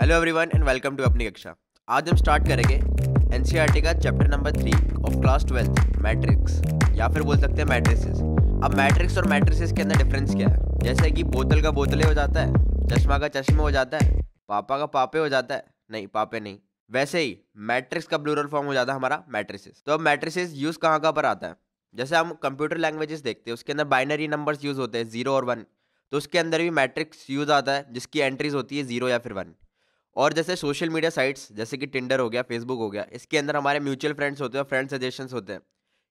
hello everyone and welcome to अपनी कक्षा आज हम स्टार्ट करेंगे एन e का chapter number three of class twelfth matrix या फिर बोल सकते हैं मैट्रिसेस अब मैट्रिक्स और मैट्रिसेस के अंदर डिफरेंस क्या है जैसे कि बोतल का बोतल हो जाता है चश्मा का चश्मे हो जाता है पापा का पापे हो जाता है नहीं पापे नहीं वैसे ही मैट्रिक्स का ब्लूरल फॉर्म हो जाता है हमारा मैट्रिसेस तो अब मैट्रिसेस यूज़ कहाँ कहाँ पर आता है जैसे हम कंप्यूटर लैंग्वेजेस देखते हैं उसके अंदर बाइनरी नंबर्स यूज़ होते हैं जीरो और वन तो उसके अंदर भी मैट्रिक्स यूज़ आता है जिसकी एंट्रीज होती है जीरो या फिर वन और जैसे सोशल मीडिया साइट्स जैसे कि टिंडर हो गया फेसबुक हो गया इसके अंदर हमारे म्यूचुअल फ्रेंड्स होते हैं फ्रेंड सजेशंस होते हैं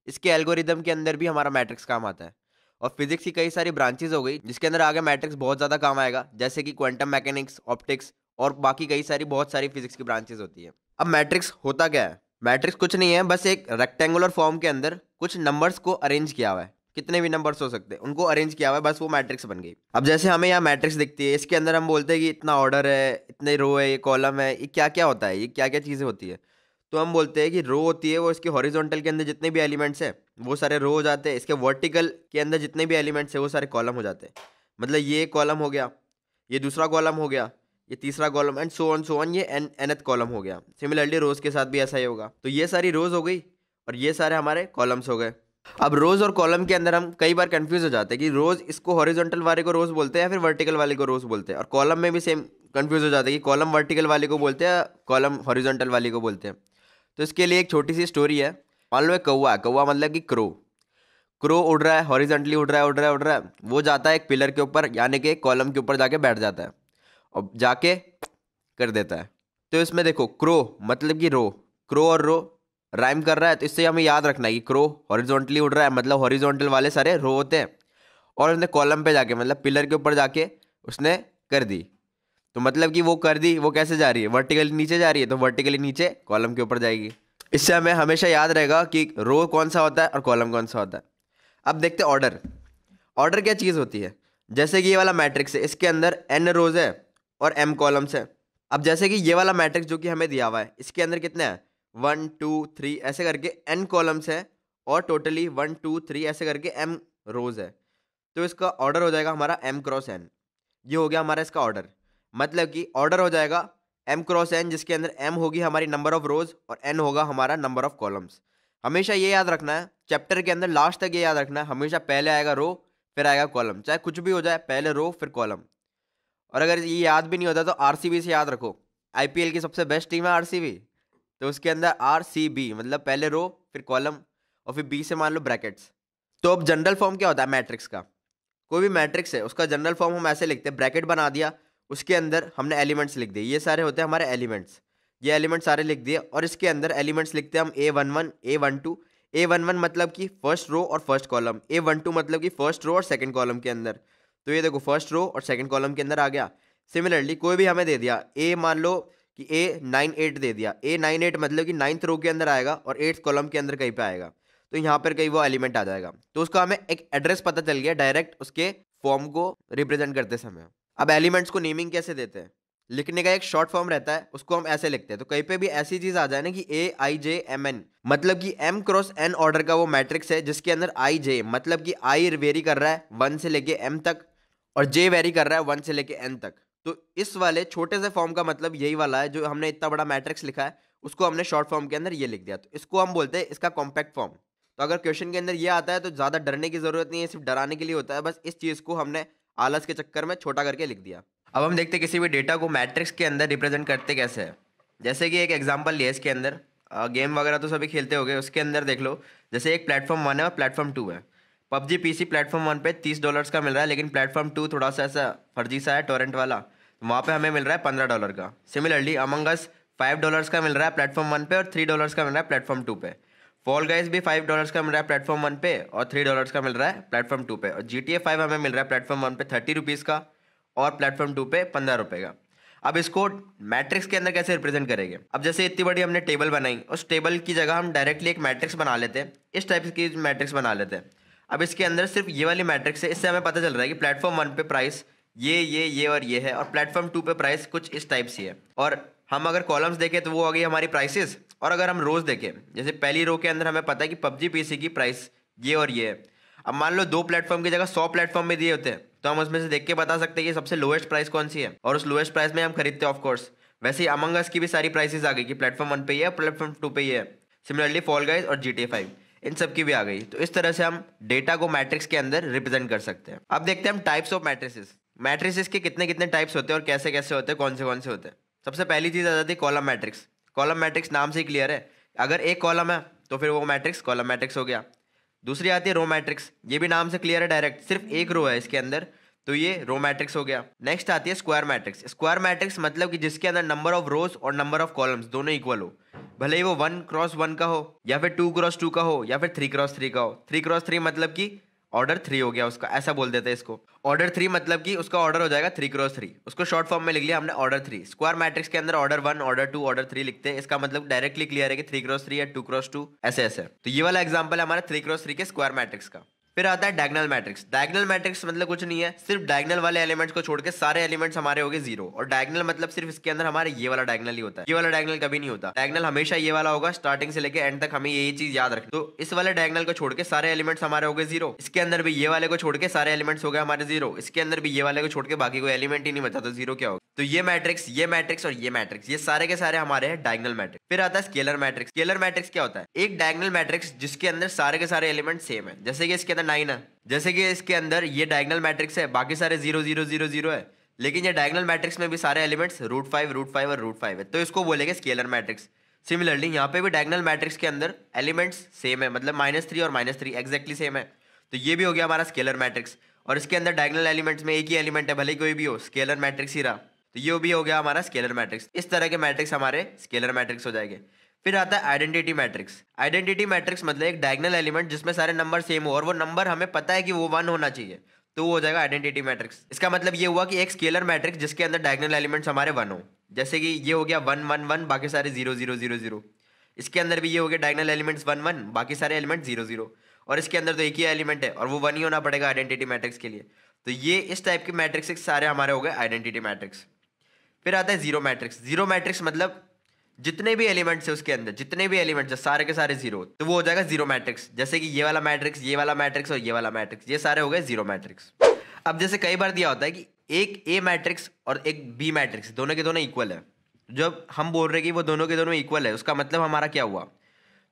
इसके एल्गोरिदम के अंदर भी हमारा मैट्रिक्स काम आता है और फिजिक्स की कई सारी ब्रांचेज हो गई जिसके अंदर आगे मैट्रिक्स बहुत ज़्यादा काम आएगा जैसे कि क्वांटम मैकेनिक्स ऑप्टिक्स और बाकी कई सारी बहुत सारी फिजिक्स की ब्रांचेज होती है अब मैट्रिक्स होता क्या है मैट्रिक्स कुछ नहीं है बस एक रेक्टेंगुलर फॉर्म के अंदर कुछ नंबर्स को अरेंज किया हुआ है कितने भी नंबर्स हो सकते हैं उनको अरेंज किया हुआ है बस वो मैट्रिक्स बन गई अब जैसे हमें यहाँ मैट्रिक्स दिखती है इसके अंदर हम बोलते हैं कि इतना ऑर्डर है इतने रो है ये कॉलम है ये क्या क्या होता है ये क्या क्या चीज़ें होती है तो हम बोलते हैं कि रो होती है वो इसके हॉरिजॉन्टल के अंदर जितने भी एलिमेंट्स हैं वो सारे रो हो जाते हैं इसके वर्टिकल के अंदर जितने भी एलिमेंट्स हैं वो सारे कॉलम हो जाते हैं मतलब ये कॉलम हो गया ये दूसरा कॉलम हो गया ये तीसरा column and so on so on ये एन एनथ कॉलम हो गया सिमिलरली रोज़ के साथ भी ऐसा ही होगा तो ये सारी रोज़ हो गई और ये सारे हमारे कॉलम्स हो गए अब रोज और कॉलम के अंदर हम कई बार कंफ्यूज हो जाते हैं कि रोज इसको हॉरिजॉन्टल वाले को रोज बोलते हैं या फिर वर्टिकल वाले को रोज बोलते हैं और कॉलम में भी सेम कंफ्यूज हो जाते हैं कि कॉलम वर्टिकल वाले को बोलते हैं कॉलम हॉरिजॉन्टल वाले को बोलते हैं तो इसके लिए एक छोटी सी स्टोरी है मान लो एक कौआ कौआ मतलब कि क्रो क्रो उड़ रहा है हॉरिजेंटली उड़ रहा है उड़ रहा है उड़ रहा है वो जाता है एक पिलर के ऊपर यानी कि कॉलम के ऊपर जाके बैठ जाता है और जाके कर देता है तो इसमें देखो क्रो मतलब कि रो क्रो और रो राइम कर रहा है तो इससे हमें याद रखना है कि क्रो हॉरिजॉन्टली उड़ रहा है मतलब हॉरिजॉन्टल वाले सारे रो होते हैं और उसने कॉलम पे जाके मतलब पिलर के ऊपर जाके उसने कर दी तो मतलब कि वो कर दी वो कैसे जा रही है वर्टिकली नीचे जा रही है तो वर्टिकली नीचे कॉलम के ऊपर जाएगी इससे हमें हमेशा याद रहेगा कि रो कौन सा होता है और कॉलम कौन सा होता है अब देखते ऑर्डर ऑर्डर क्या चीज़ होती है जैसे कि ये वाला मैट्रिक्स है इसके अंदर एन रोज है और एम कॉलम्स है अब जैसे कि ये वाला मैट्रिक्स जो कि हमें दिया हुआ है इसके अंदर कितने हैं वन टू थ्री ऐसे करके एन कॉलम्स है और टोटली वन टू थ्री ऐसे करके एम रोज़ है तो इसका ऑर्डर हो जाएगा हमारा एम क्रॉस एन ये हो गया हमारा इसका ऑर्डर मतलब कि ऑर्डर हो जाएगा एम क्रॉस एन जिसके अंदर एम होगी हमारी नंबर ऑफ रोज़ और एन होगा हमारा नंबर ऑफ कॉलम्स हमेशा ये याद रखना है चैप्टर के अंदर लास्ट तक ये याद रखना है हमेशा पहले आएगा रो फिर आएगा कॉलम चाहे कुछ भी हो जाए पहले रो फिर कॉलम और अगर ये याद भी नहीं होता तो आर से याद रखो आई की सबसे बेस्ट टीम है आर तो उसके अंदर आर सी बी मतलब पहले रो फिर कॉलम और फिर बी से मान लो ब्रैकेट्स तो अब जनरल फॉर्म क्या होता है मैट्रिक्स का कोई भी मैट्रिक्स है उसका जनरल फॉर्म हम ऐसे लिखते हैं ब्रैकेट बना दिया उसके अंदर हमने एलिमेंट्स लिख दिए ये सारे होते हैं हमारे एलिमेंट्स ये एलिमेंट सारे लिख दिए और इसके अंदर एलिमेंट्स लिखते हैं हम A one one A one two A one one मतलब कि फर्स्ट रो और first column A one two मतलब कि फर्स्ट रो और सेकेंड कॉलम के अंदर तो ये देखो फर्स्ट रो और सेकेंड कॉलम के अंदर आ गया सिमिलरली कोई भी हमें दे दिया ए मान लो कि ए नाइन एट दे दिया ए नाइन एट मतलब कि नाइन्थ रो के अंदर आएगा और एट्थ कॉलम के अंदर कहीं पे आएगा तो यहाँ पर कहीं वो एलिमेंट आ जाएगा तो उसका हमें एक एड्रेस पता चल गया डायरेक्ट उसके फॉर्म को रिप्रेजेंट करते समय अब एलिमेंट्स को नेमिंग कैसे देते हैं लिखने का एक शॉर्ट फॉर्म रहता है उसको हम ऐसे लिखते हैं तो कहीं पे भी ऐसी चीज आ जाए ना कि ए आई जे एम एन मतलब कि एम क्रॉस एन ऑर्डर का वो मैट्रिक्स है जिसके अंदर आई जे मतलब कि आई वेरी कर रहा है वन से लेके एम तक और जे वेरी कर रहा है वन से लेके एन तक तो इस वाले छोटे से फॉर्म का मतलब यही वाला है जो हमने इतना बड़ा मैट्रिक्स लिखा है उसको हमने शॉर्ट फॉर्म के अंदर ये लिख दिया तो इसको हम बोलते हैं इसका कॉम्पैक्ट फॉर्म तो अगर क्वेश्चन के अंदर ये आता है तो ज़्यादा डरने की ज़रूरत नहीं है सिर्फ डराने के लिए होता है बस इस चीज़ को हमने आलस के चक्कर में छोटा करके लिख दिया अब हम देखते किसी भी डेटा को मैट्रिक्स के अंदर रिप्रेजेंट करते कैसे है जैसे कि एक एग्जाम्पल लिया इसके अंदर गेम वगैरह तो सभी खेलते हो गए उसके अंदर देख लो जैसे एक प्लेटफॉर्म वन है और प्लेटफॉर्म टू है पबजी पीसी प्लेटफॉर्म वन पे तीस डॉलर्स का मिल रहा है लेकिन प्लेटफॉर्म टू थोड़ा सा ऐसा फर्जी सा है टोरेंट वाला वहाँ पे हमें मिल रहा है पंद्रह डॉलर का सिमिलरली अमंगस फाइव डॉलर्स का मिल रहा है प्लेटफॉर्म वन पे और थ्री डॉलर्स का मिल रहा है प्लेटफॉर्म टू पे फॉल गाइज भी फाइव डॉलर्स का मिल रहा है प्लेटफॉर्म वन पे और थ्री डॉलर्स का मिल रहा है प्लेटफॉर्म टू पे और जी टी ए फाइव हमें मिल रहा है प्लेटफॉर्म वन पे थर्टी रुपीज़ का और प्लेटफॉर्म टू पे पंद्रह रुपये का अब इसको मैट्रिक्स के अंदर कैसे रिप्रेजेंट करेंगे अब जैसे इतनी बड़ी हमने टेबल बनाई उस टेबल की जगह हम डायरेक्टली एक मैट्रिक्स बना लेते हैं इस टाइप की मैट्रिक्स बना लेते हैं अब इसके अंदर सिर्फ ये वाली मैट्रिक्स है इससे हमें पता चल रहा है कि प्लेटफॉर्म वन पे प्राइस ये ये ये और ये है और प्लेटफॉर्म टू पे प्राइस कुछ इस टाइप सी है और हम अगर कॉलम्स देखें तो वो आ गई हमारी प्राइसेस और अगर हम रोज़ देखें जैसे पहली रो के अंदर हमें पता है कि पबजी पीसी की प्राइस ये और ये है अब मान लो दो प्लेटफॉर्म की जगह सौ प्लेटफॉर्म में दिए होते हैं तो हम उसमें से देख के बता सकते हैं कि सबसे लोएस्ट प्राइस कौन सी है और उस लोएस्ट प्राइस में हम खरीदते हैं ऑफकोर्स वैसे ही अमंगस की भी सारी प्राइसेस आ गई कि प्लेटफॉर्म वन पे ही है प्लेटफॉर्म टू पे ही है सिमिलरली फॉल गाइज और जी टी फाइव इन सब की भी आ गई तो इस तरह से हम डेटा को मैट्रिक्स के अंदर रिप्रेजेंट कर सकते हैं अब देखते हैं हम टाइप्स ऑफ मैट्रिसेस मैट्रिसेस के कितने कितने टाइप्स होते हैं और कैसे कैसे होते हैं कौन से कौन से होते हैं सबसे पहली चीज़ आ जाती है कॉलम मैट्रिक्स कॉलम मैट्रिक्स नाम से ही क्लियर है अगर एक कॉलम है तो फिर वो मैट्रिक्स कॉलम मैट्रिक्स हो गया दूसरी आती है रो मैट्रिक्स ये भी नाम से क्लियर है डायरेक्ट सिर्फ एक रो है इसके अंदर तो ये रो मैट्रिक्स हो गया नेक्स्ट आती है स्क्वायर मैट्रिक्स स्क्वायर मैट्रिक्स मतलब कि जिसके अंदर नंबर ऑफ रोज और नंबर ऑफ कॉलम्स दोनों इक्वल हो भले ही वो वन क्रॉस वन का हो या फिर टू क्रॉस टू का हो या फिर थ्री क्रॉस थ्री का हो थ्री क्रॉस थ्री मतलब कि ऑर्डर थ्री हो गया उसका ऐसा बोल देते हैं इसको ऑर्डर थ्री मतलब कि उसका ऑर्डर हो जाएगा थ्री क्रॉस थ्री उसको शॉर्ट फॉर्म में लिख लिया हमने ऑर्डर थ्री स्क्वायर मैट्रिक्स के अंदर order one order two order three लिखते हैं इसका मतलब डायरेक्टली क्लियर है कि थ्री क्रॉस थ्री या टू क्रॉस टू ऐसे ऐसे तो ये वाला एग्जाम्पल है हमारा थ्री क्रॉस थ्री के स्क्वायर मैट्रिक्स का फिर आता है डायगनल मैट्रिक्स डायगनल मैट्रिक्स मतलब कुछ नहीं है सिर्फ डायगनल वाले एलिमेंट्स को छोड़ के सारे एलिमेंट्स हमारे हो गए जीरो और डायगनल मतलब सिर्फ इसके अंदर हमारे ये वाला डायगनल ही होता है ये वाला डायगनल कभी नहीं होता डायगनल हमेशा ये वाला होगा स्टार्टिंग से लेकर एंड तक हमें यही चीज याद रखें तो इस वाले डायगनल को छोड़ के सारे एलिमेंट्स हमारे हो गए जीरो इसके अंदर भी ये वाले को छोड़ के सारे एलिमेंट्स हो गए हमारे जीरो इसके अंदर भी ये वाले को छोड़ के बाकी कोई एलिमेंट ही नहीं बचा तो जीरो क्या होगा तो ये मैट्रिक्स ये मैट्रिक्स और ये मैट्रिक्स ये सारे के सारे हमारे हैं डायगनल मैट्रिक्स फिर आता है स्केलर मैट्रिक्स स्केलर मैट्रिक्स क्या होता है एक डायगनल मैट्रिक्स जिसके अंदर सारे के सारे एलिमेंट सेम है जैसे कि इसके अंदर नाइन है जैसे कि इसके अंदर ये डायगनल मैट्रिक्स है बाकी सारे जीरो जीरो जीरो जीरो है लेकिन ये डायगनल मैट्रिक्स में भी सारे elements root five root five और रूट फाइव है तो इसको बोलेंगे स्केलर मैट्रिक्स सिमिलरली यहाँ पे भी डायगनल मैट्रिक्स के अंदर एलिमेंट्स सेम है मतलब माइनस थ्री और माइनस थ्री एक्जैक्टली सेम है तो ये भी हो गया हमारा स्केलर मैट्रिक्स और इसके अंदर डायगनल एलिमेंट्स में एक ही एलिमेंट है भले कोई भी हो स्केलर मैट्रिक्स ही रहा तो ये भी हो गया हमारा स्केलर मैट्रिक्स इस तरह के मैट्रिक्स हमारे स्केलर मैट्रिक्स हो जाएंगे फिर आता है आइडेंटिटी मैट्रिक्स आइडेंटिटी मैट्रिक्स मतलब एक डायगनल एलिमेंट जिसमें सारे नंबर सेम हो और वो नंबर हमें पता है कि वो वन होना चाहिए तो वो हो जाएगा आइडेंटिटी मैट्रिक्स इसका मतलब ये हुआ कि एक स्केलर मैट्रिक्स जिसके अंदर डायगनल एलिमेंट्स हमारे वन हो जैसे कि ये हो गया वन वन वन बाकी सारे जीरो जीरो जीरो जीरो इसके अंदर भी ये हो गया डायगनल एलिमेंट्स वन वन बाकी सारे एलिमेंट जीरो जीरो और इसके अंदर तो एक ही एलिमेंट है और वो वन ही होना पड़ेगा आइडेंटिटी मैट्रिक्स के लिए तो ये इस टाइप के मैट्रिक्स सारे हमारे हो गए आइडेंटिटी मैट्रिक्स फिर आता है जीरो मैट्रिक्स जीरो मैट्रिक्स मतलब जितने भी एलिमेंट्स हैं उसके अंदर जितने भी एलिमेंट्स है सारे के सारे जीरो तो वो हो जाएगा जीरो मैट्रिक्स जैसे कि ये वाला मैट्रिक्स ये वाला मैट्रिक्स और ये वाला मैट्रिक्स ये सारे हो गए जीरो मैट्रिक्स अब जैसे कई बार दिया होता है कि एक ए मैट्रिक्स और एक बी मैट्रिक्स दोनों के दोनों इक्वल है जब हम बोल रहे कि वो दोनों के दोनों इक्वल है उसका मतलब हमारा क्या हुआ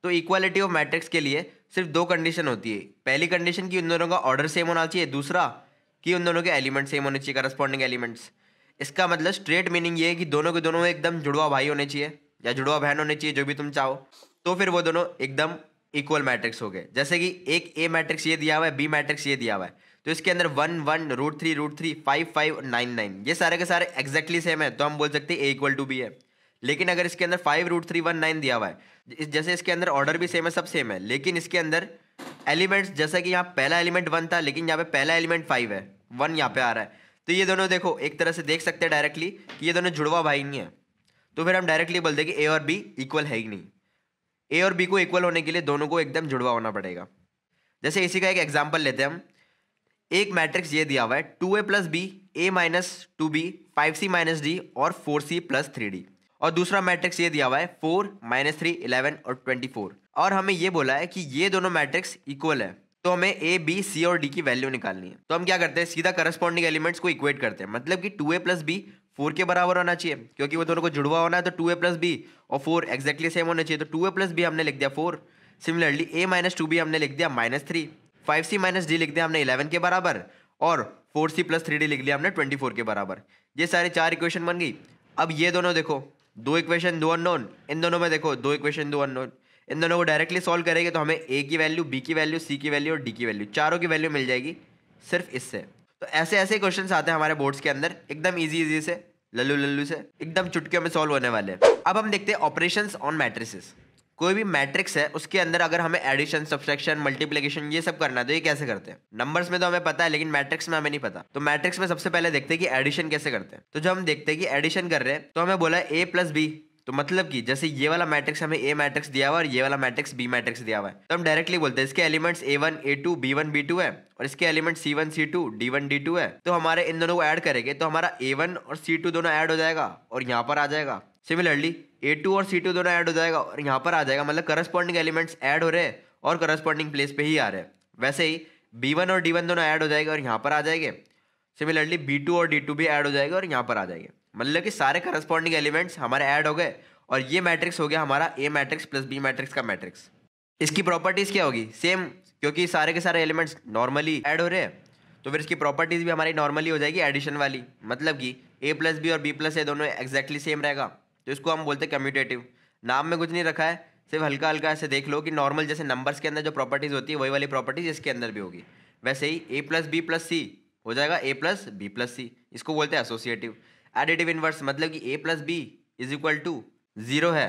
तो इक्वालिटी ऑफ मैट्रिक्स के लिए सिर्फ दो कंडीशन होती है पहली कंडीशन कि उन दोनों का ऑर्डर सेम होना चाहिए दूसरा कि उन दोनों के एलिमेंट सेम होने चाहिए करस्पॉन्डिंग एलिमेंट्स इसका मतलब स्ट्रेट मीनिंग ये है कि दोनों के दोनों एकदम जुड़वा भाई होने चाहिए या जुड़वा बहन होने चाहिए जो भी तुम चाहो तो फिर वो दोनों एकदम इक्वल मैट्रिक्स हो गए जैसे कि एक ए मैट्रिक्स ये दिया हुआ है बी मैट्रिक्स ये दिया हुआ है तो इसके अंदर one one root three root three five five nine nine ये सारे के सारे एक्जैक्टली सेम है तो हम बोल सकते हैं ए इक्वल टू बी है लेकिन अगर इसके अंदर five root three one nine दिया हुआ है जैसे इसके अंदर ऑर्डर भी सेम है सब सेम है लेकिन इसके अंदर एलिमेंट्स जैसे कि यहाँ पहला एलिमेंट वन था लेकिन यहाँ पे पहला एलिमेंट फाइव है वन यहाँ पे आ रहा है तो ये दोनों देखो एक तरह से देख सकते हैं डायरेक्टली कि ये दोनों जुड़वा भाई नहीं है तो फिर हम डायरेक्टली बोल दें कि ए और बी इक्वल है ही नहीं ए और बी को इक्वल होने के लिए दोनों को एकदम जुड़वा होना पड़ेगा जैसे इसी का एक एग्जाम्पल लेते हैं हम एक मैट्रिक्स ये दिया हुआ है two A plus B A minus two B five C minus D और four C plus three D और दूसरा मैट्रिक्स ये दिया हुआ है फोर माइनस थ्री इलेवन और ट्वेंटी फोर और हमें ये बोला है कि ये दोनों मैट्रिक्स इक्वल है तो हमें ए बी सी और डी की वैल्यू निकालनी है तो हम क्या करते हैं सीधा करस्पॉन्डिंग एलिमेंट्स को इक्वेट करते हैं मतलब कि two A plus B four के बराबर होना चाहिए क्योंकि वो दोनों को जुड़वा होना है तो टू ए प्लस बी और फोर एक्जैक्टली सेम होना चाहिए तो टू ए प्लस बी हमने लिख दिया four similarly A minus two B हमने लिख दिया minus three five C minus D लिख दिया हमने इलेवन के बराबर और four C plus three D लिख दिया हमने ट्वेंटी फोर के बराबर ये सारे चार इक्वेशन बन गई अब ये दोनों देखो दो इक्वेशन दो अननोन इन दोनों में देखो दो इक्वेशन दो अननोन इन दोनों को डायरेक्टली सॉल्व करेंगे तो हमें ए की वैल्यू बी की वैल्यू सी की वैल्यू और डी की वैल्यू चारों की वैल्यू मिल जाएगी सिर्फ इससे तो ऐसे ऐसे क्वेश्चन आते हैं हमारे बोर्ड्स के अंदर एकदम ईजी ईजी से लल्लू लल्लू से एकदम चुटकियों में सॉल्व होने वाले अब हम देखते हैं ऑपरेशन ऑन मैट्रिसेस कोई भी मैट्रिक्स है उसके अंदर अगर हमें एडिशन सब्सट्रैक्शन मल्टीप्लिकेशन ये सब करना है तो ये कैसे करते हैं नंबर्स में तो हमें पता है लेकिन मैट्रिक्स में हमें नहीं पता तो मैट्रिक्स में सबसे पहले देखते हैं कि एडिशन कैसे करते हैं तो जब हम देखते हैं कि एडिशन कर रहे हैं तो हमें बोला ए प्लस बी तो मतलब कि जैसे ये वाला मैट्रिक्स हमें ए मैट्रिक्स दिया हुआ है और ये वाला मैट्रिक्स बी मैट्रिक्स दिया हुआ है तो हम डायरेक्टली बोलते हैं इसके elements A one A two B one B two है और इसके element C one C two D one D two है तो हमारे इन दोनों को ऐड करेंगे तो हमारा ए वन और सी टू दोनों ऐड हो जाएगा और यहाँ पर आ जाएगा सिमिलरली ए टू और सी टू दोनों ऐड हो जाएगा और यहाँ पर आ जाएगा मतलब करस्पॉन्डिंग एलिमेंट्स ऐड हो रहे हैं और करस्पॉन्डिंग प्लेस पे ही आ रहे हैं वैसे ही बी वन और डी वन दोनों ऐड हो जाएगा और यहाँ पर आ जाएंगे सिमिलरली बी टू और डी टू भी ऐड हो जाएगा और यहाँ पर आ जाएगा मतलब कि सारे करस्पॉन्डिंग एलिमेंट्स हमारे ऐड हो गए और ये मैट्रिक्स हो गया हमारा A matrix plus B matrix का मैट्रिक्स इसकी प्रॉपर्टीज़ क्या होगी सेम क्योंकि सारे के सारे एलिमेंट्स नॉर्मली ऐड हो रहे हैं तो फिर इसकी प्रॉपर्टीज़ भी हमारी नॉर्मली हो जाएगी एडिशन वाली मतलब कि ए प्लस बी और बी प्लस ए दोनों एक्जैक्टली सेम रहेगा तो इसको हम बोलते हैं कम्यूटेटिव नाम में कुछ नहीं रखा है सिर्फ हल्का हल्का ऐसे देख लो कि नॉर्मल जैसे नंबर्स के अंदर जो प्रॉपर्टीज़ होती है वही वाली प्रॉपर्टीज़ इसके अंदर भी होगी वैसे ही A plus B plus C हो जाएगा A plus B plus C इसको बोलते हैं एसोसिएटिव एडिटिव इन्वर्स मतलब कि A plus B is equal to zero है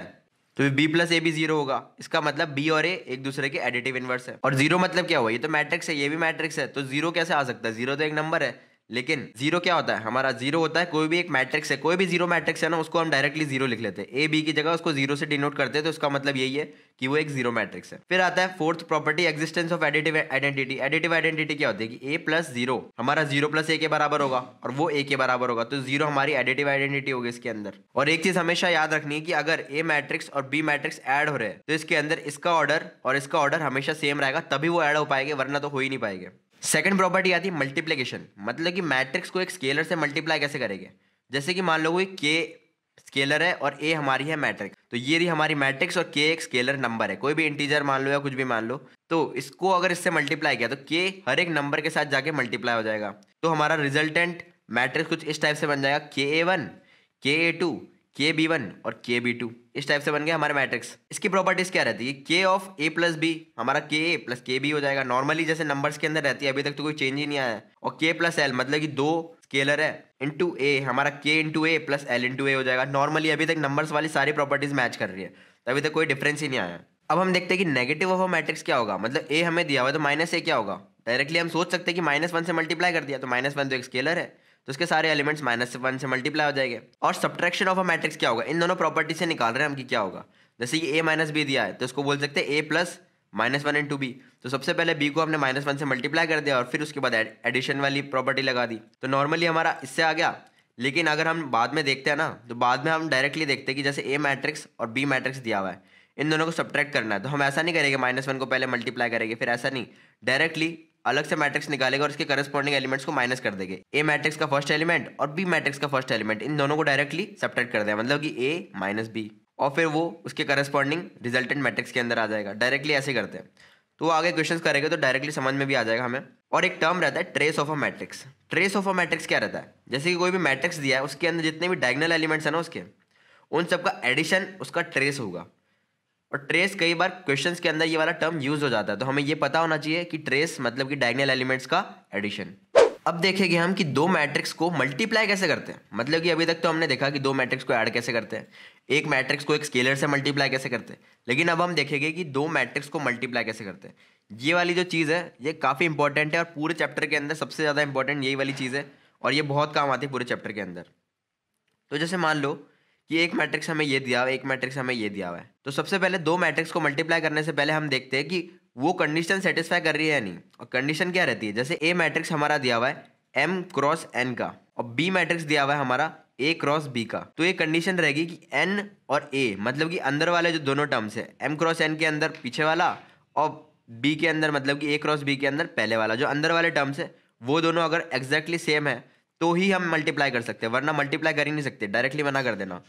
तो बी प्लस ए भी जीरो होगा इसका मतलब बी और ए एक दूसरे के एडिटिव इन्वर्स है और जीरो मतलब क्या हुआ ये तो मैट्रिक्स है ये भी मैट्रिक्स है तो जीरो कैसे आ सकता है जीरो तो एक नंबर है लेकिन जीरो क्या होता है हमारा जीरो होता है कोई भी एक मैट्रिक्स है कोई भी जीरो मैट्रिक्स है ना उसको हम डायरेक्टली जीरो लिख लेते हैं ए बी की जगह उसको जीरो से डिनोट करते हैं तो उसका मतलब यही है कि वो एक जीरो मैट्रिक्स है फिर आता है fourth property existence of additive identity additive identity क्या होती है कि ए प्लस जीरो हमारा जीरो प्लस ए के बराबर होगा और वो ए के बराबर होगा तो जीरो हमारी एडिटिव आइडेंटिटी होगी इसके अंदर और एक चीज हमेशा याद रखनी है कि अगर ए मैट्रिक्स और बी मैट्रिक्स एड हो रहे हैं तो इसके अंदर इसका ऑर्डर और इसका ऑर्डर हमेशा सेम रहेगा तभी वो एड हो पाएंगे वरना तो हो ही नहीं पाएगा सेकंड प्रॉपर्टी आती है मल्टीप्लीकेशन मतलब कि मैट्रिक्स को एक स्केलर से मल्टीप्लाई कैसे करेंगे जैसे कि मान लो कोई के स्केलर है और ए हमारी है मैट्रिक्स तो ये रही हमारी मैट्रिक्स और के एक स्केलर नंबर है कोई भी इंटीजर मान लो या कुछ भी मान लो तो इसको अगर इससे मल्टीप्लाई किया तो के हर एक नंबर के साथ जाके मल्टीप्लाई हो जाएगा तो हमारा रिजल्टेंट मैट्रिक्स कुछ इस टाइप से बन जाएगा के A one K A two K B one और के बी टू इस टाइप से बन गया हमारे मैट्रिक्स इसकी प्रॉपर्टीज क्या रहती है के ऑफ ए प्लस बी हमारा के ए प्लस के बी हो जाएगा नॉर्मली जैसे नंबर्स के अंदर रहती है अभी तक तो कोई चेंज ही नहीं आया और के प्लस एल मतलब कि दो स्केलर है इंटू ए हमारा K into A plus L into A हो जाएगा नॉर्मली अभी तक नंबर्स वाली सारी प्रॉपर्टीज मैच कर रही है तो अभी तक कोई डिफरेंस ही नहीं आया अब हम देखते हैं कि नेगेटिव ऑफ मैट्रिक्स क्या होगा मतलब ए हमें दिया हुआ तो माइनस ए क्या होगा डायरेक्टली हम सोच सकते हैं कि माइनस वन से मल्टीप्लाई कर दिया तो माइनस वन तो एक स्केलर है तो इसके सारे एलिमेंट्स माइनस वन से मल्टीप्लाई हो जाएंगे और सब्ट्रैक्शन ऑफ अ मैट्रिक्स क्या होगा इन दोनों प्रॉपर्टी से निकाल रहे हैं हम कि क्या होगा जैसे कि ए माइनस बी दिया है तो इसको बोल सकते हैं A plus minus one two B तो सबसे पहले बी को हमने माइनस वन से मल्टीप्लाई कर दिया और फिर उसके बाद एडिशन वाली प्रॉपर्टी लगा दी तो नॉर्मली हमारा इससे आ गया लेकिन अगर हम बाद में देखते हैं ना तो बाद में हम डायरेक्टली देखते हैं कि जैसे ए मैट्रिक्स और बी मैट्रिक्स दिया हुआ है इन दोनों को सब्ट्रैक्ट करना है तो हम ऐसा नहीं करेंगे माइनस वन को पहले मल्टीप्लाई करेंगे फिर ऐसा नहीं डायरेक्टली अलग से मैट्रिक्स निकालेगा और इसके करस्पॉन्डिंग एलिमेंट्स को माइनस कर देंगे ए मैट्रिक्स का फर्स्ट एलिमेंट और बी मैट्रिक्स का फर्स्ट एलिमेंट इन दोनों को डायरेक्टली सपरेट कर देगा मतलब कि ए माइनस बी और फिर वो उसके करस्पॉन्डिंग रिजल्टेंट मैट्रिक्स के अंदर आ जाएगा डायरेक्टली ऐसे करते हैं तो आगे क्वेश्चन करेगा तो डायरेक्टली समझ में भी आ जाएगा हमें और एक टर्म रहता है trace of a matrix trace of a matrix क्या रहता है जैसे कि कोई भी मैट्रिक्स दिया है उसके अंदर जितने भी डायगनल एलिमेंट्स हैं ना उसके उन सबका एडिशन उसका ट्रेस होगा और ट्रेस कई बार क्वेश्चंस के अंदर ये वाला टर्म यूज हो जाता है तो हमें ये पता होना चाहिए कि ट्रेस मतलब कि डायगनल एलिमेंट्स का एडिशन अब देखेंगे हम कि दो मैट्रिक्स को मल्टीप्लाई कैसे करते हैं मतलब कि अभी तक तो हमने देखा कि दो मैट्रिक्स को ऐड कैसे करते हैं एक मैट्रिक्स को एक स्केलर से मल्टीप्लाई कैसे करते हैं लेकिन अब हम देखेंगे कि दो मैट्रिक्स को मल्टीप्लाई कैसे करते हैं ये वाली जो चीज़ है ये काफ़ी इंपॉर्टेंट है और पूरे चैप्टर के अंदर सबसे ज़्यादा इंपॉर्टेंट यही वाली चीज़ है और ये बहुत काम आती है पूरे चैप्टर के अंदर तो जैसे मान लो कि एक मैट्रिक्स हमें ये दिया हुआ है एक मैट्रिक्स हमें ये दिया हुआ है तो सबसे पहले दो मैट्रिक्स को मल्टीप्लाई करने से पहले हम देखते हैं कि वो कंडीशन सेटिस्फाई कर रही है या नहीं और कंडीशन क्या रहती है जैसे ए मैट्रिक्स हमारा दिया हुआ है एम क्रॉस एन का और बी मैट्रिक्स दिया हुआ है हमारा ए क्रॉस बी का तो ये कंडीशन रहेगी कि एन और ए मतलब कि अंदर वाले जो दोनों टर्म्स है एम क्रॉस एन के अंदर पीछे वाला और बी के अंदर मतलब कि ए क्रॉस बी के अंदर पहले वाला जो अंदर वाले टर्म्स है वो दोनों अगर एग्जैक्टली सेम है तो ही हम मल्टीप्लाई कर सकते हैं वरना मल्टीप्लाई कर ही नहीं सकते डायरेक्टली मना कर देना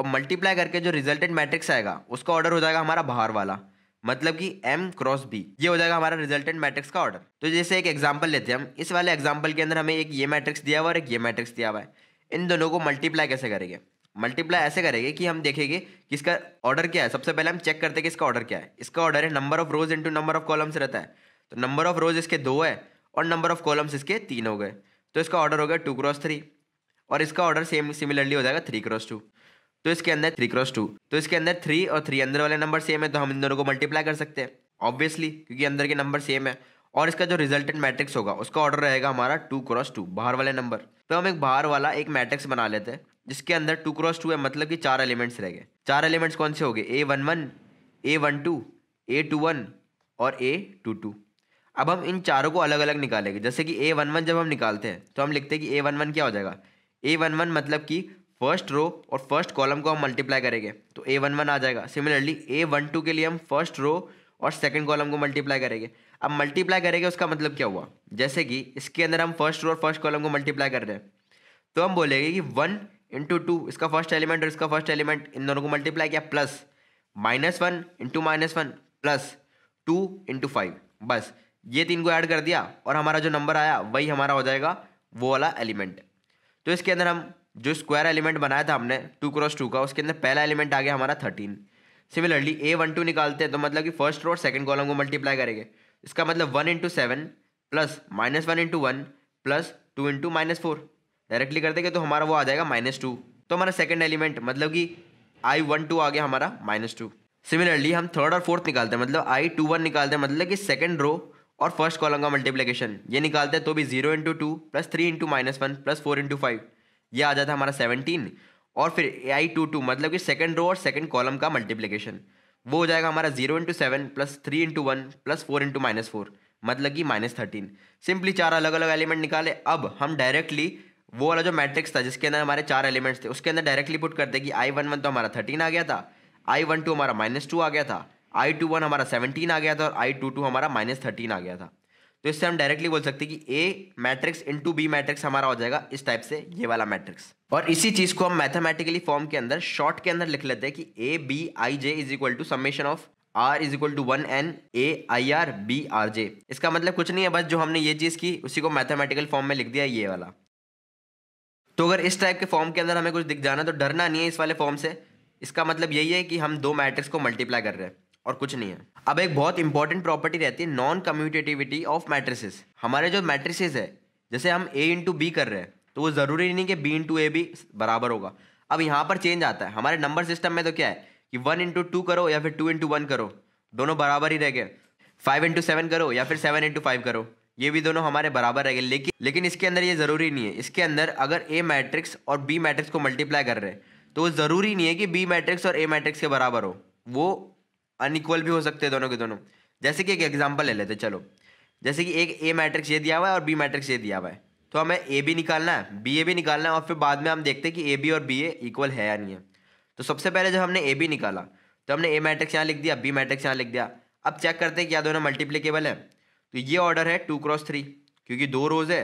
और मल्टीप्लाई करके जो रिजल्टेंट मैट्रिक्स आएगा उसका ऑर्डर हो जाएगा हमारा बाहर वाला मतलब कि एम क्रॉस बी ये हो जाएगा हमारा रिजल्टेंट मैट्रिक्स का ऑर्डर तो जैसे एक एग्जाम्पल लेते हैं हम इस वाले एग्जाम्पल के अंदर हमें एक ये मैट्रिक्स दिया हुआ और एक ये मैट्रिक्स दिया हुआ है इन दोनों को मल्टीप्लाई कैसे करेंगे मल्टीप्लाई ऐसे करेंगे कि हम देखेंगे कि इसका ऑर्डर क्या है सबसे पहले हम चेक करते हैं कि इसका ऑर्डर क्या है इसका ऑर्डर है number of rows into number of columns रहता है तो नंबर ऑफ रोज इसके दो है और नंबर ऑफ कॉलम्स इसके तीन हो गए तो इसका ऑर्डर हो गया टू क्रॉस थ्री और इसका ऑर्डर सेम सिमिलरली हो जाएगा थ्री क्रॉस टू तो इसके अंदर थ्री क्रॉस टू तो इसके अंदर थ्री और थ्री अंदर वाले नंबर सेम है तो हम इन दोनों को मल्टीप्लाई कर सकते हैं ऑब्वियसली क्योंकि अंदर के नंबर सेम है और इसका जो रिजल्टेंट मैट्रिक्स होगा उसका ऑर्डर रहेगा हमारा टू क्रॉस टू बाहर वाले नंबर तो हम एक बाहर वाला एक मैट्रिक्स बना लेते हैं जिसके अंदर टू क्रॉस टू है मतलब कि चार एलिमेंट्स रह गए चार एलिमेंट्स कौन से हो गए A one one A one two A two one और ए टू टू अब हम इन चारों को अलग अलग निकालेंगे जैसे कि ए वन वन जब हम निकालते हैं तो हम लिखते हैं कि ए वन वन क्या हो जाएगा ए वन वन मतलब कि फर्स्ट रो और फर्स्ट कॉलम को हम मल्टीप्लाई करेंगे तो ए वन वन आ जाएगा सिमिलरली ए वन टू के लिए हम फर्स्ट रो और सेकंड कॉलम को मल्टीप्लाई करेंगे अब मल्टीप्लाई करेंगे उसका मतलब क्या हुआ जैसे कि इसके अंदर हम फर्स्ट रो और फर्स्ट कॉलम को मल्टीप्लाई कर रहे हैं तो हम बोलेंगे कि वन इंटू टू इसका फर्स्ट एलिमेंट और इसका फर्स्ट एलिमेंट इन दोनों को मल्टीप्लाई किया plus minus one into minus one plus two into five बस ये तीन को ऐड कर दिया और हमारा जो नंबर आया वही हमारा हो जाएगा वो वाला एलिमेंट तो इसके अंदर हम जो स्क्वायर एलिमेंट बनाया था हमने टू क्रॉस टू का उसके अंदर पहला एलिमेंट आ गया हमारा thirteen similarly A one two निकालते हैं तो मतलब कि फर्स्ट रो और सेकंड कॉलम को मल्टीप्लाई करेंगे इसका मतलब one into seven plus minus one into one plus two into minus four directly कर देंगे तो हमारा वो आ जाएगा माइनस टू तो हमारा सेकेंड एलिमेंट मतलब कि आई वन टू आ गया हमारा माइनस टू सिमिलरली हम थर्ड और फोर्थ निकालते हैं मतलब आई टू वन निकालते हैं मतलब कि सेकेंड रो और फर्स्ट कॉलम का मल्टीप्लीकेशन ये निकालते हैं तो भी zero into two plus three into minus one plus four into five ये आ जाता है हमारा सेवनटीन और फिर ए आई टू टू मतलब कि सेकेंड रो और सेकेंड कॉलम का मल्टीप्लीकेशन वो हो जाएगा हमारा zero into seven plus three into one plus four into minus four मतलब कि माइनस थर्टीन सिंपली चार अलग अलग एलिमेंट निकाले अब हम डायरेक्टली वो वाला जो मैट्रिक्स था जिसके अंदर हमारे चार एलिमेंट्स थे उसके अंदर डायरेक्टली पुट करते कि आई वन वन तो हमारा थर्टीन आ गया था आई वन टू हमारा माइनस टू आ गया था आई टू वन हमारा सेवनटीन आ गया था और आई टू टू हमारा माइनस थर्टीन आ गया था तो इससे हम डायरेक्टली बोल सकते हैं कि A matrix to B matrix हमारा हो जाएगा इस टाइप से ये वाला मैट्रिक्स और इसी चीज को हम मैथमेटिकली फॉर्म के अंदर शॉर्ट के अंदर लिख लेते हैं कि A B I J is equal to summation of R is equal to one N A I R B R J इसका मतलब कुछ नहीं है बस जो हमने ये चीज़ की उसी को मैथमेटिकल फॉर्म में लिख दिया ये वाला तो अगर इस टाइप के फॉर्म के अंदर हमें कुछ दिख जाना तो डरना नहीं है इस वाले फॉर्म से इसका मतलब यही है कि हम दो मैट्रिक्स को मल्टीप्लाई कर रहे हैं और कुछ नहीं है अब एक बहुत इंपॉर्टेंट प्रॉपर्टी रहती है नॉन कम्यूटेटिविटी ऑफ मैट्रिसेस हमारे जो मैट्रिसेस है जैसे हम ए इंटू बी कर रहे हैं तो वो ज़रूरी नहीं कि बी इंटू ए भी बराबर होगा अब यहाँ पर चेंज आता है हमारे नंबर सिस्टम में तो क्या है कि वन इंटू टू करो या फिर टू इंटू वन करो दोनों बराबर ही रह गए फाइव इंटू सेवन करो या फिर सेवन इंटू फाइव करो ये भी दोनों हमारे बराबर रह गए लेकिन लेकिन इसके अंदर ये ज़रूरी नहीं है इसके अंदर अगर ए मैट्रिक्स और बी मैट्रिक्स को मल्टीप्लाई कर रहे हैं तो वो ज़रूरी नहीं है कि बी मैट्रिक्स और ए मैट्रिक्स के बराबर हो वो अनइक्वल भी हो सकते हैं दोनों के दोनों जैसे कि एक एग्जाम्पल ले लेते चलो जैसे कि एक ए मैट्रिक्स ये दिया हुआ है और बी मैट्रिक्स ये दिया हुआ है तो हमें ए बी निकालना है बी ए भी निकालना है और फिर बाद में हम देखते हैं कि ए बी और बी ए इक्वल है या नहीं है तो सबसे पहले जब हमने ए बी निकाला तो हमने ए मैट्रिक्स यहाँ लिख दिया बी मैट्रिक्स यहाँ लिख दिया अब चेक करते हैं क्या दोनों मल्टीप्लीकेबल है तो ये ऑर्डर है टू क्रॉस थ्री क्योंकि दो रोज़ है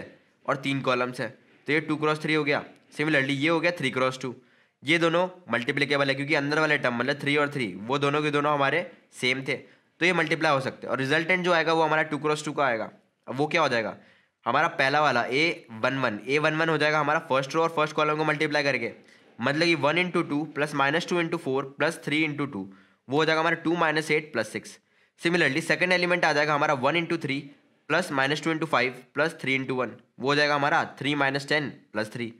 और तीन कॉलम्स है तो ये टू क्रॉस थ्री हो गया सिमिलरली ये हो गया थ्री क्रॉस टू ये दोनों मल्टीप्लीकेबल है क्योंकि अंदर वाले टर्म मतलब थ्री और थ्री वो दोनों के दोनों हमारे सेम थे तो ये मल्टीप्लाई हो सकते हैं और रिजल्टेंट जो आएगा वो हमारा टू क्रॉस टू का आएगा अब वो क्या हो जाएगा हमारा पहला वाला A one one A one one हो जाएगा हमारा फर्स्ट रो और फर्स्ट कॉलम को मल्टीप्लाई करके मतलब कि one into two plus minus two into four plus three into two वो हो जाएगा हमारा two minus eight plus six similarly second element आ जाएगा हमारा one into three plus minus two into five plus three into one वो हो जाएगा हमारा three minus ten plus three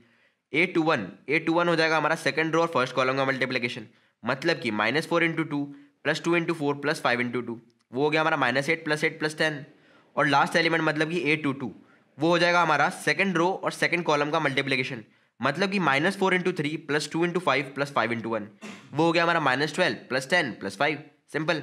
A two one A two one हो जाएगा हमारा सेकंड रो और फर्स्ट कॉलम का मल्टीप्लीकेशन मतलब कि minus four into two plus two into four plus five into two वो हो गया हमारा minus eight plus eight plus ten और लास्ट एलिमेंट मतलब कि ए टू टू वो हो जाएगा हमारा सेकंड रो और सेकंड कॉलम का मल्टीप्लीकेशन मतलब कि minus four into three plus two into five plus five into one वो हो गया हमारा minus twelve plus ten plus five simple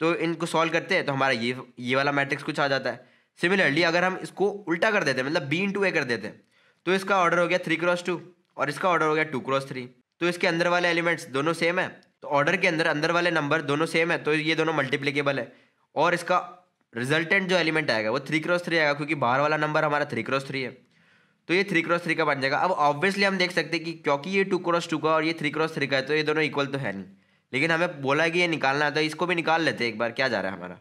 तो इनको सॉल्व करते हैं तो हमारा ये ये वाला मैट्रिक्स कुछ आ जाता है सिमिलरली अगर हम इसको उल्टा कर देते हैं मतलब बी इंटू ए कर देते हैं तो इसका ऑर्डर हो गया थ्री क्रॉस टू और इसका ऑर्डर हो गया टू क्रॉस थ्री तो इसके अंदर वाले एलिमेंट्स दोनों सेम है तो ऑर्डर के अंदर अंदर वाले नंबर दोनों सेम है तो ये दोनों मल्टीप्लीकेबल है और इसका रिजल्टेंट जो एलिमेंट आएगा वो थ्री क्रॉस थ्री आएगा क्योंकि बाहर वाला नंबर हमारा थ्री क्रॉस थ्री है तो ये थ्री क्रॉस थ्री का बन जाएगा अब ऑब्वियसली हम देख सकते हैं कि क्योंकि ये टू क्रॉस टू का और ये थ्री क्रॉस थ्री का है तो ये दोनों इक्वल तो है नहीं लेकिन हमें बोला कि ये निकालना है तो इसको भी निकाल लेते हैं एक बार क्या जा रहा है हमारा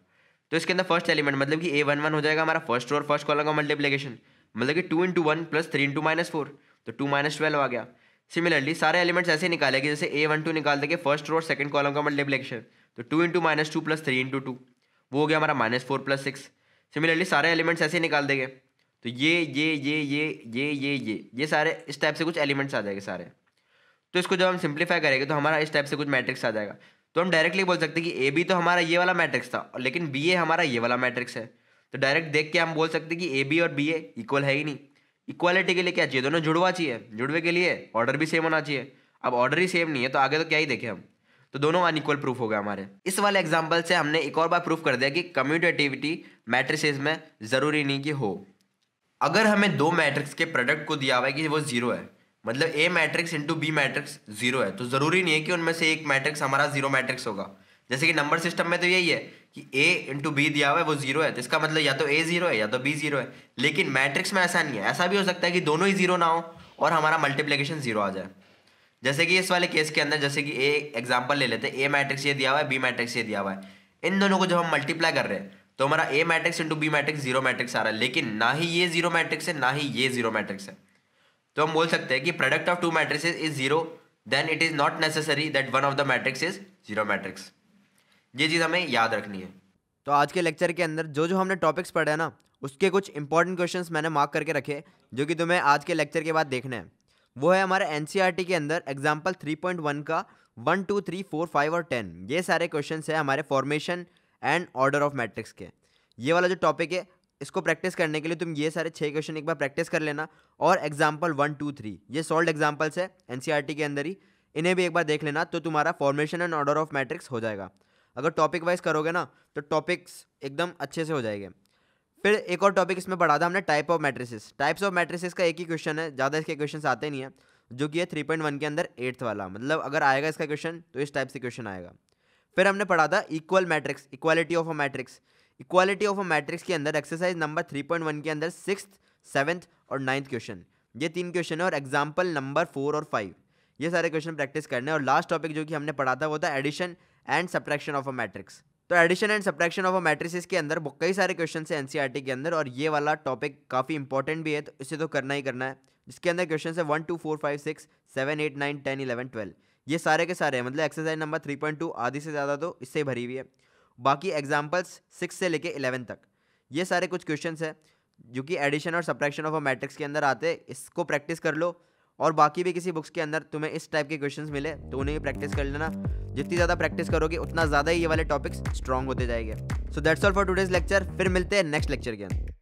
तो इसके अंदर फर्स्ट एलिमेंट मतलब कि ए वन वन हो जाएगा हमारा फर्स्ट और फर्स्ट कॉलम का मल्टीप्लीकेशन मतलब कि two into one plus three into minus four तो टू माइनस ट्वेल्व आ गया सिमिलरली सारे एलिमेंट्स ऐसे निकाले कि जैसे ए वन टू निकाल देंगे फर्स्ट रो और सेकंड कॉलम का मल्टीप्लिकेशन तो two into minus two plus three into two वो हो गया हमारा minus four plus six similarly सारे एलिमेंट्स ऐसे निकाल देंगे तो ये ये ये ये ये ये ये ये सारे इस टाइप से कुछ एलिमेंट्स आ जाएंगे सारे तो इसको जब हम सिंप्लीफाई करेंगे तो हमारा इस टाइप से कुछ मैट्रिक्स आ जाएगा तो हम डायरेक्टली बोल सकते हैं कि ए बी तो हमारा ये वाला मैट्रिक्स था लेकिन बी ए हमारा ये वाला मैट्रिक्स है तो डायरेक्ट देख के हम बोल सकते कि ए बी और बी ए इक्वल है ही नहीं इक्वालिटी के लिए क्या चाहिए दोनों जुड़वा चाहिए जुड़वे के लिए ऑर्डर भी सेम होना चाहिए अब ऑर्डर ही सेम नहीं है तो आगे तो क्या ही देखें हम तो दोनों अनइक्वल प्रूफ हो गया हमारे इस वाले एग्जाम्पल से हमने एक और बार प्रूफ कर दिया कि कम्यूटेटिविटी मैट्रिसेस में ज़रूरी नहीं कि हो अगर हमें दो मैट्रिक्स के प्रोडक्ट को दिया हुआ है कि वो जीरो है मतलब A matrix into B matrix zero है तो ज़रूरी नहीं है कि उनमें से एक मैट्रिक्स हमारा जीरो मैट्रिक्स होगा जैसे कि नंबर सिस्टम में तो यही है कि ए इंटू बी दिया हुआ है वो जीरो है तो इसका मतलब या तो ए जीरो है या तो बी जीरो है लेकिन मैट्रिक्स में ऐसा नहीं है ऐसा भी हो सकता है कि दोनों ही जीरो ना हो और हमारा मल्टीप्लीकेशन जीरो आ जाए जैसे कि इस वाले केस के अंदर जैसे कि ए एग्जाम्पल ले लेते हैं ए मैट्रिक्स ये दिया हुआ है बी मैट्रिक्स ये दिया हुआ है इन दोनों को जब हम मल्टीप्लाई कर रहे हैं तो हमारा A matrix into B matrix zero matrix आ रहा है लेकिन ना ही ये जीरो मैट्रिक्स है ना ही ये जीरो मैट्रिक्स है तो हम बोल सकते हैं कि product of two matrix is zero then it is not necessary that one of the matrix is zero matrix ये चीज़ हमें याद रखनी है तो आज के लेक्चर के अंदर जो जो हमने टॉपिक्स पढ़े हैं ना उसके कुछ इंपॉर्टेंट क्वेश्चन मैंने मार्क करके रखे जो कि तुम्हें आज के लेक्चर के बाद देखने हैं वो है हमारे एन e के अंदर एग्जाम्पल थ्री पॉइंट वन का one two three four five और टेन ये सारे क्वेश्चन है हमारे formation and order of matrix के ये वाला जो टॉपिक है इसको प्रैक्टिस करने के लिए तुम ये सारे छः क्वेश्चन एक बार प्रैक्टिस कर लेना और एग्जाम्पल वन टू थ्री ये सॉल्व एग्जाम्पल्स है एन के अंदर ही इन्हें भी एक बार देख लेना तो तुम्हारा formation and order of matrix हो जाएगा अगर टॉपिक वाइज करोगे ना तो टॉपिक्स एकदम अच्छे से हो जाएंगे फिर एक और टॉपिक इसमें पढ़ा था हमने type of matrices types of matrices का एक ही क्वेश्चन है ज़्यादा इसके क्वेश्चन आते नहीं है जो कि है थ्री पॉइंट वन के अंदर एट्थ वाला मतलब अगर आएगा इसका क्वेश्चन तो इस टाइप से क्वेश्चन आएगा फिर हमने पढ़ा था equal matrix equality of a matrix equality of a matrix के अंदर exercise number three point one के अंदर सिक्स सेवन्थ और नाइन्थ क्वेश्चन ये तीन क्वेश्चन है और एग्जाम्पल नंबर फोर और फाइव ये सारे क्वेश्चन प्रैक्टिस करने और लास्ट टॉपिक जो कि हमने पढ़ा था वो था addition and subtraction of a matrix तो addition and subtraction of a matrices के अंदर कई सारे क्वेश्चन है एनसीईआरटी के अंदर और ये वाला टॉपिक काफ़ी इंपॉर्टेंट भी है तो इसे तो करना ही करना है जिसके अंदर क्वेश्चन है one two four five six seven eight nine ten eleven twelve ये सारे के सारे हैं मतलब exercise number three point two आधी से ज़्यादा तो इससे भरी हुई है बाकी एग्जाम्पल्स सिक्स से लेके इलेवन तक ये सारे कुछ क्वेश्चन है जो कि एडिशन और सब्ट्रैक्शन ऑफ अ मैट्रिक्स के अंदर आते हैं इसको प्रैक्टिस कर लो और बाकी भी किसी बुक्स के अंदर तुम्हें इस टाइप के क्वेश्चन मिले तो उन्हें भी प्रैक्टिस कर लेना जितनी ज़्यादा प्रैक्टिस करोगे उतना ज़्यादा ही ये वाले टॉपिक्स स्ट्रॉन्ग होते जाएंगे so that's all for today's lecture फिर मिलते हैं नेक्स्ट लेक्चर के अंदर